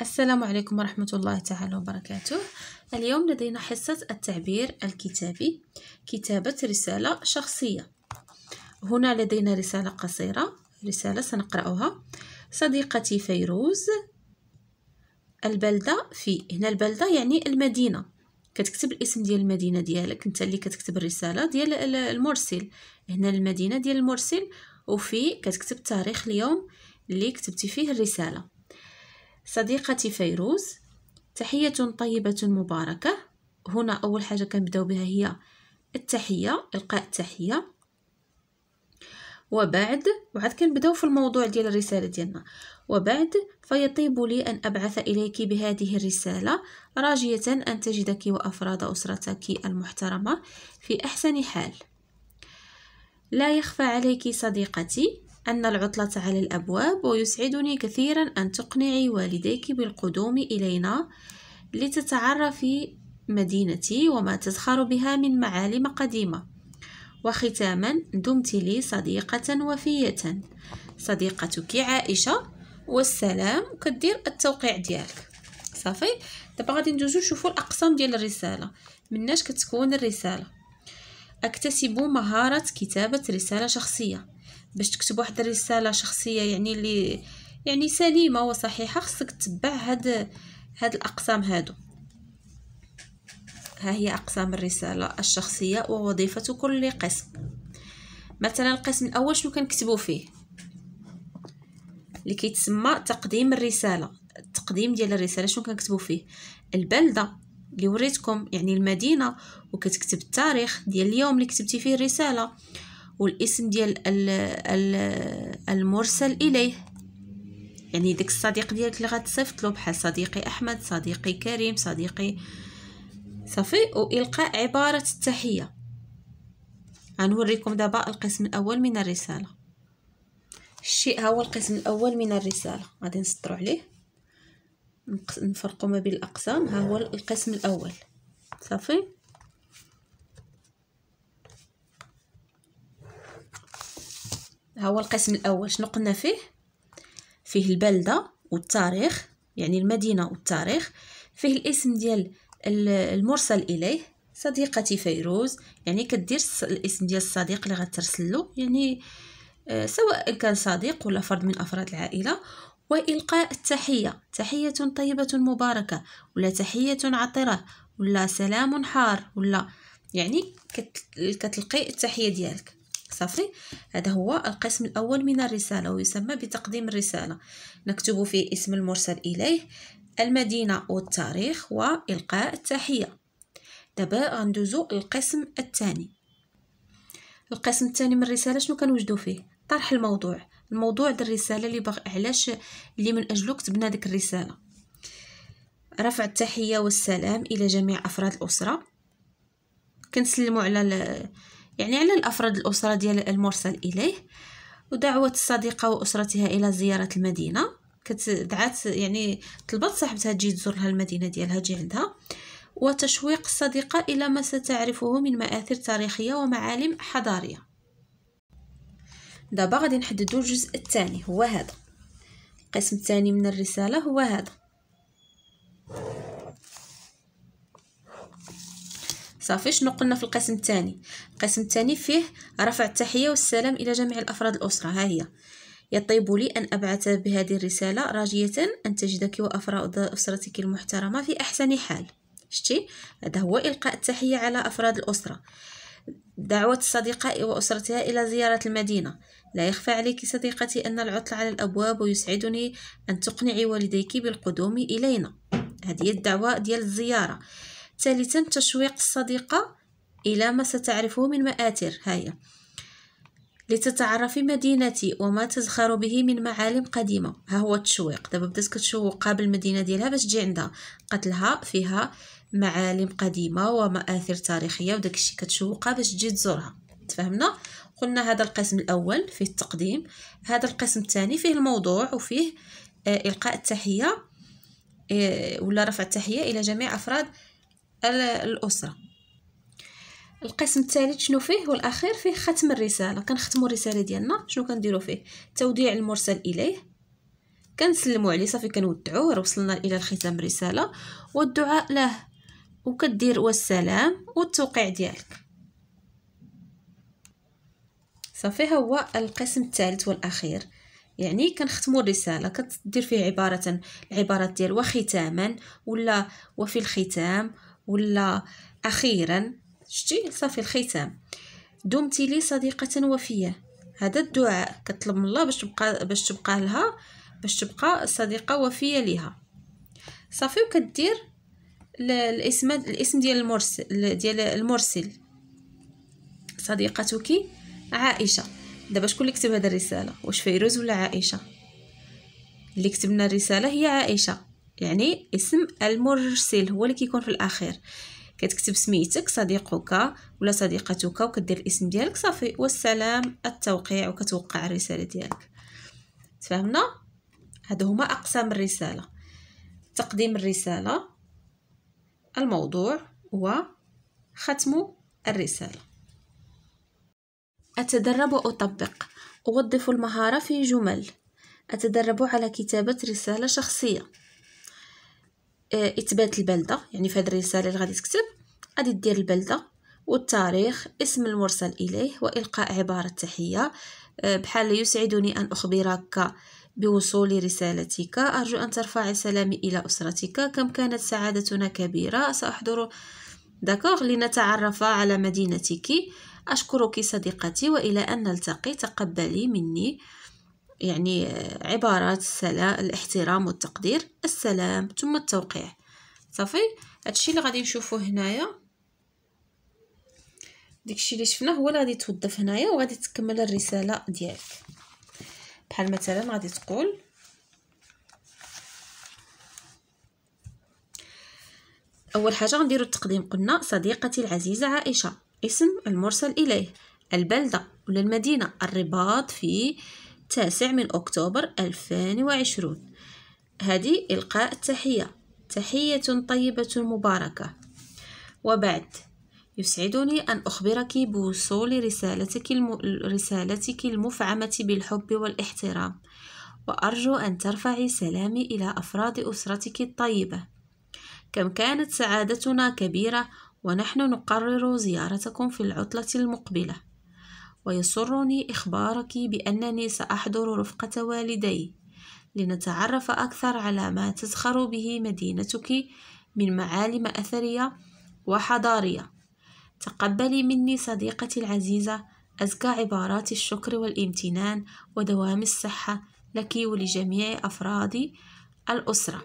السلام عليكم ورحمة الله تعالى وبركاته اليوم لدينا حصة التعبير الكتابي كتابة رسالة شخصية هنا لدينا رسالة قصيرة رسالة سنقرأها صديقتي فيروز البلدة في هنا البلدة يعني المدينة كتكتب الاسم ديال المدينة ديالك انت اللي كتكتب الرسالة ديال المرسل هنا المدينة ديال المرسل وفي كتكتب تاريخ اليوم اللي كتبتي فيه الرسالة صديقتي فيروز تحية طيبة مباركة هنا أول حاجة كنبداو بها هي التحية إلقاء التحية وبعد وعاد كنبداو في الموضوع ديال الرسالة ديالنا وبعد فيطيب لي أن أبعث إليك بهذه الرسالة راجية أن تجدك وأفراد أسرتك المحترمة في أحسن حال لا يخفى عليك صديقتي أن العطلة على الأبواب ويسعدني كثيرا أن تقنعي والديك بالقدوم إلينا لتتعرفي مدينتي وما تزخر بها من معالم قديمة وختاما دمت لي صديقة وفية صديقتك عائشة والسلام كدير التوقيع ديالك صافي دابا غادي ندوزو نشوفو الأقسام ديال الرسالة مناش كتكون الرسالة أكتسب مهارة كتابة رسالة شخصية باش تكتب واحد الرساله شخصيه يعني اللي يعني سليمه وصحيحه خصك تتبع هاد هاد الاقسام هادو ها هي اقسام الرساله الشخصيه ووظيفه كل قسم مثلا القسم الاول شنو كنكتبوا فيه اللي كيتسمى تقديم الرساله التقديم ديال الرساله شنو كنكتبوا فيه البلده اللي وريتكم يعني المدينه وكتكتب التاريخ ديال اليوم اللي كتبتي فيه الرساله والاسم ديال المرسل اليه يعني داك الصديق ديالك اللي غتصيفط له بحال صديقي احمد صديقي كريم صديقي صافي والقاء عباره التحيه غنوريكم دابا القسم الاول من الرساله الشيء ها هو القسم الاول من الرساله غادي نسطروا عليه نفرقوا ما بين الاقسام ها هو القسم الاول صافي ها هو القسم الاول شنو قلنا فيه فيه البلده والتاريخ يعني المدينه والتاريخ فيه الاسم ديال المرسل اليه صديقتي فيروز يعني كدير الاسم ديال الصديق اللي غترسل له يعني آه، سواء كان صديق ولا فرد من افراد العائله والقاء التحيه تحيه طيبه مباركه ولا تحيه عطره ولا سلام حار ولا يعني كتلقي التحيه ديالك صافي هذا هو القسم الأول من الرسالة ويسمى بتقديم الرسالة نكتب فيه اسم المرسل إليه المدينة والتاريخ وإلقاء التحية دابا غندوزو القسم الثاني القسم الثاني من الرسالة شنو كنوجدو فيه طرح الموضوع الموضوع ديال الرسالة اللي بغ... علاش اللي من أجلو كتبنا ديك الرسالة رفع التحية والسلام إلى جميع أفراد الأسرة كنسلموا على يعني على الأفراد الأسرة ديال المرسل إليه ودعوة الصديقة وأسرتها إلى زيارة المدينة كتدعات يعني طلبت صاحبتها تجي تزور لها المدينة ديالها تجي عندها وتشويق الصديقة إلى ما ستعرفه من مآثر تاريخية ومعالم حضارية دابا غادي نحددو الجزء الثاني هو هذا القسم الثاني من الرسالة هو هذا صافي شنو قلنا في القسم الثاني القسم الثاني فيه رفع التحيه والسلام الى جميع الافراد الاسره ها هي يطيب لي أن أبعث بهذه الرسالة راجية أن تجدك وأفراد أسرتك المحترمة في أحسن حال شتي هذا هو إلقاء التحية على أفراد الأسرة دعوة الصديقة وأسرتها إلى زيارة المدينة لا يخفى عليك صديقتي أن العطل على الأبواب ويسعدني أن تقنعي والديك بالقدوم إلينا هذه الدعوة ديال الزيارة ثالثا تشويق الصديقة إلى ما ستعرفه من مآثر هيا لتتعرفي مدينتي وما تزخر به من معالم قديمة ها هو التشويق دابا بدات كتشوق قبل المدينة ديالها باش تجي عندها قتلها فيها معالم قديمة ومآثر تاريخية الشيء كتشوقها باش تجي تزورها تفهمنا قلنا هذا القسم الأول فيه التقديم هذا القسم الثاني فيه الموضوع وفيه آه، إلقاء التحية آه، ولا رفع التحية إلى جميع أفراد الأسرة القسم الثالث شنو فيه والاخير فيه ختم الرساله كنختموا الرساله ديالنا شنو كنديروا فيه توديع المرسل اليه كنسلموا عليه صافي كنودعوه راه وصلنا الى ختام الرساله والدعاء له وكدير والسلام والتوقيع ديالك صافي هو القسم الثالث والاخير يعني كنختموا الرساله كتدير فيه عباره العبارات ديال وختاما ولا وفي الختام ولا أخيرا شتي صافي الختام دمتي لي صديقة وفية هذا الدعاء كطلب من الله باش تبقى باش تبقى لها باش تبقى صديقة وفية ليها صافي وكدير الاسم الاسم ديال المرسل ديال المرسل صديقتك عائشة دابا شكون اللي كتب هذه الرسالة واش فيروز ولا عائشة اللي كتبنا الرسالة هي عائشة يعني اسم المرسل هو اللي كيكون في الاخير كتكتب سميتك صديقك ولا صديقتك وكدير الاسم ديالك صافي والسلام التوقيع وكتوقع الرساله ديالك تفهمنا هادو هما اقسام الرساله تقديم الرساله الموضوع وختم الرساله اتدرب واطبق اوظف المهاره في جمل اتدرب على كتابه رساله شخصيه آه، اثبات البلده يعني في هذه الرساله اللي غادي تكتب غادي دير البلده والتاريخ اسم المرسل اليه والقاء عباره تحيه آه، بحال يسعدني ان اخبرك بوصول رسالتك أرجو أن ترفع سلامي إلى أسرتك كم كانت سعادتنا كبيرة سأحضر داكوغ لنتعرف على مدينتك أشكرك صديقتي وإلى أن نلتقي تقبلي مني يعني عبارات السلام الاحترام والتقدير السلام ثم التوقيع صافي هادشي اللي غادي نشوفوه هنايا داكشي اللي شفنا هو اللي غادي توظف هنايا وغادي تكمل الرساله ديالك بحال مثلا غادي تقول اول حاجه غنديرو التقديم قلنا صديقتي العزيزه عائشه اسم المرسل اليه البلده ولا المدينه الرباط في التاسع من أكتوبر 2020 هذه إلقاء التحية تحية طيبة مباركة وبعد يسعدني أن أخبرك بوصول رسالتك, الم... رسالتك المفعمة بالحب والاحترام وأرجو أن ترفعي سلامي إلى أفراد أسرتك الطيبة كم كانت سعادتنا كبيرة ونحن نقرر زيارتكم في العطلة المقبلة ويسرني إخبارك بأنني سأحضر رفقة والدي لنتعرف أكثر على ما تزخر به مدينتك من معالم أثرية وحضارية تقبلي مني صديقتي العزيزة أزكى عبارات الشكر والامتنان ودوام الصحة لك ولجميع أفراد الأسرة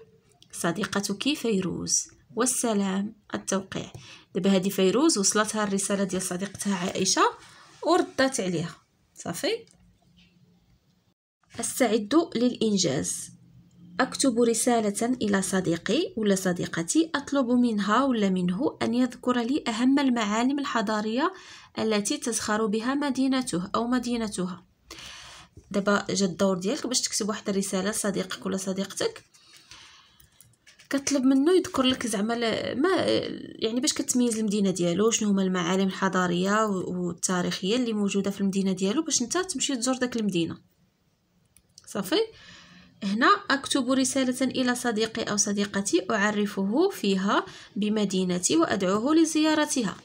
صديقتك فيروز والسلام التوقيع دابا هذه فيروز وصلتها الرسالة ديال صديقتها عائشة وردات عليها صافي استعد للانجاز اكتب رساله الى صديقي ولا صديقتي اطلب منها ولا منه ان يذكر لي اهم المعالم الحضاريه التي تزخر بها مدينته او مدينتها دابا جا الدور ديالك باش تكتب واحد الرساله لصديقك ولا صديقتك كطلب منه يذكر لك زعما ما يعني باش كتميز المدينه ديالو شنو هما المعالم الحضاريه والتاريخيه اللي موجوده في المدينه ديالو باش انت تمشي تزور داك المدينه صافي هنا اكتب رساله الى صديقي او صديقتي اعرفه فيها بمدينتي وادعوه لزيارتها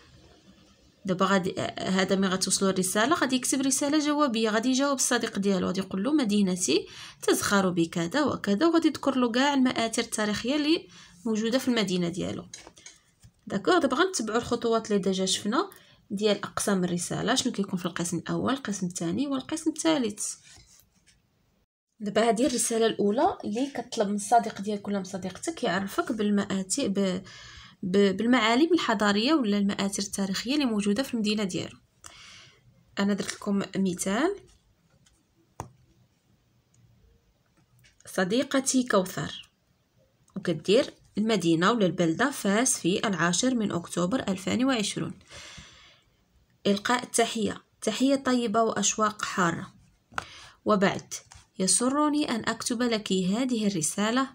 دابا غادي هذا ملي غتوصلو الرساله غادي يكتب رساله جوابيه غادي يجاوب الصديق ديالو غادي يقول له مدينتي تزخر بكذا وكذا وغادي يذكر له كاع المآثر التاريخيه اللي موجوده في المدينه ديالو داكوغ دابا غنتبعوا الخطوات اللي ديجا شفنا ديال اقسام الرساله شنو كيكون في القسم الاول القسم الثاني والقسم الثالث دابا هذه الرساله الاولى اللي كطلب من الصديق ديالك ولا من صديقتك يعرفك بالمآتي بالمعالم الحضاريه ولا المآثر التاريخيه اللي موجوده في المدينه ديالو انا درت لكم مثال صديقتي كوثر وكدير المدينة ولا البلدة فاس في العاشر من أكتوبر 2020 إلقاء التحية تحية طيبة وأشواق حارة وبعد يسرني أن أكتب لك هذه الرسالة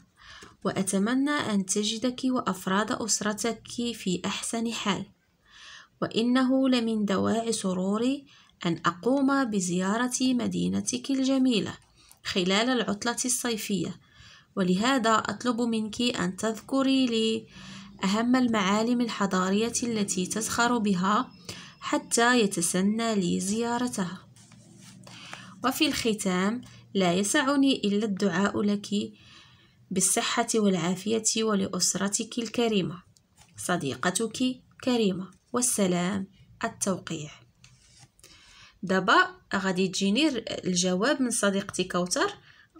وأتمنى أن تجدك وأفراد أسرتك في أحسن حال وإنه لمن دواعي سروري أن أقوم بزيارة مدينتك الجميلة خلال العطلة الصيفية ولهذا أطلب منك أن تذكري لي أهم المعالم الحضارية التي تزخر بها حتى يتسنى لي زيارتها وفي الختام لا يسعني إلا الدعاء لك بالصحة والعافية ولأسرتك الكريمة صديقتك كريمة والسلام التوقيع دابا غادي تجيني الجواب من صديقتي كوتر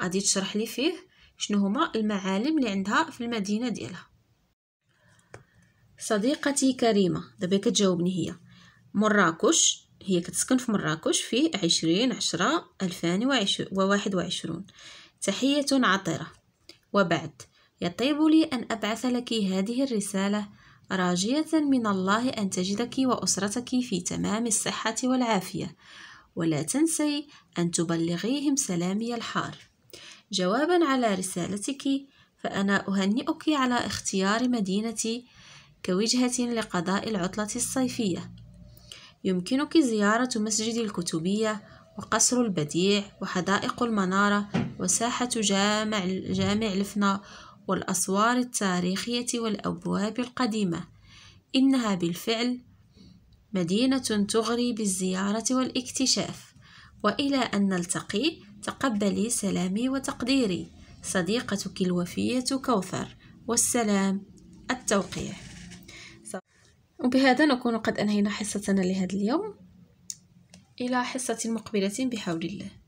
غادي تشرح لي فيه شنو هما المعالم اللي عندها في المدينه ديالها صديقتي كريمه دابا كتجاوبني هي مراكش هي كتسكن في مراكش في عشرين عشرة ألفان وواحد وعشرون تحية عطرة وبعد يطيب لي أن أبعث لك هذه الرسالة راجية من الله أن تجدك وأسرتك في تمام الصحة والعافية ولا تنسي أن تبلغيهم سلامي الحار جوابا على رسالتك فأنا أهنئك على اختيار مدينتي كوجهة لقضاء العطلة الصيفية يمكنك زيارة مسجد الكتبية وقصر البديع وحدائق المنارة وساحة جامع, جامع الفنا والأسوار التاريخية والأبواب القديمة إنها بالفعل مدينة تغري بالزيارة والاكتشاف وإلى أن نلتقي تقبلي سلامي وتقديري صديقتك الوفية كوثر والسلام التوقيع وبهذا نكون قد أنهينا حصتنا لهذا اليوم إلى حصة مقبلة بحول الله